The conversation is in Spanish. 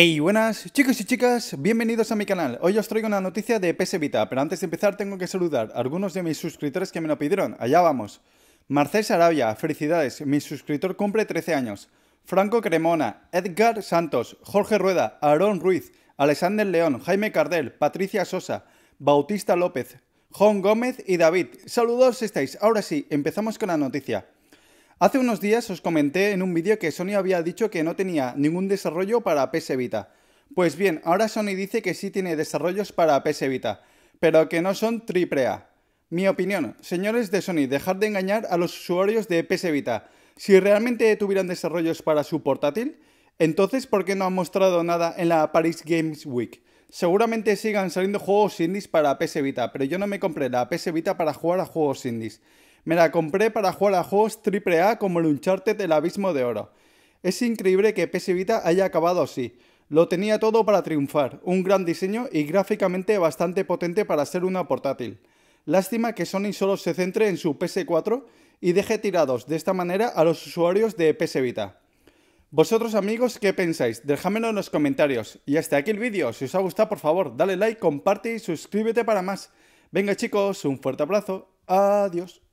Hey, buenas chicos y chicas, bienvenidos a mi canal. Hoy os traigo una noticia de PS Vita, pero antes de empezar tengo que saludar a algunos de mis suscriptores que me lo pidieron. Allá vamos. Marcel Sarabia, felicidades, mi suscriptor cumple 13 años. Franco Cremona, Edgar Santos, Jorge Rueda, Aarón Ruiz, Alexander León, Jaime Cardel, Patricia Sosa, Bautista López, Juan Gómez y David. Saludos estáis. Ahora sí, empezamos con la noticia. Hace unos días os comenté en un vídeo que Sony había dicho que no tenía ningún desarrollo para PS Vita. Pues bien, ahora Sony dice que sí tiene desarrollos para PS Vita, pero que no son AAA. Mi opinión, señores de Sony, dejad de engañar a los usuarios de PS Vita. Si realmente tuvieran desarrollos para su portátil, entonces ¿por qué no han mostrado nada en la Paris Games Week? Seguramente sigan saliendo juegos indies para PS Vita, pero yo no me compré la PS Vita para jugar a juegos indies. Me la compré para jugar a juegos AAA como el Uncharted del Abismo de Oro. Es increíble que PS Vita haya acabado así. Lo tenía todo para triunfar, un gran diseño y gráficamente bastante potente para ser una portátil. Lástima que Sony solo se centre en su PS4 y deje tirados de esta manera a los usuarios de PS Vita. Vosotros amigos, ¿qué pensáis? Déjamelo en los comentarios. Y hasta aquí el vídeo. Si os ha gustado, por favor, dale like, comparte y suscríbete para más. Venga chicos, un fuerte abrazo. Adiós.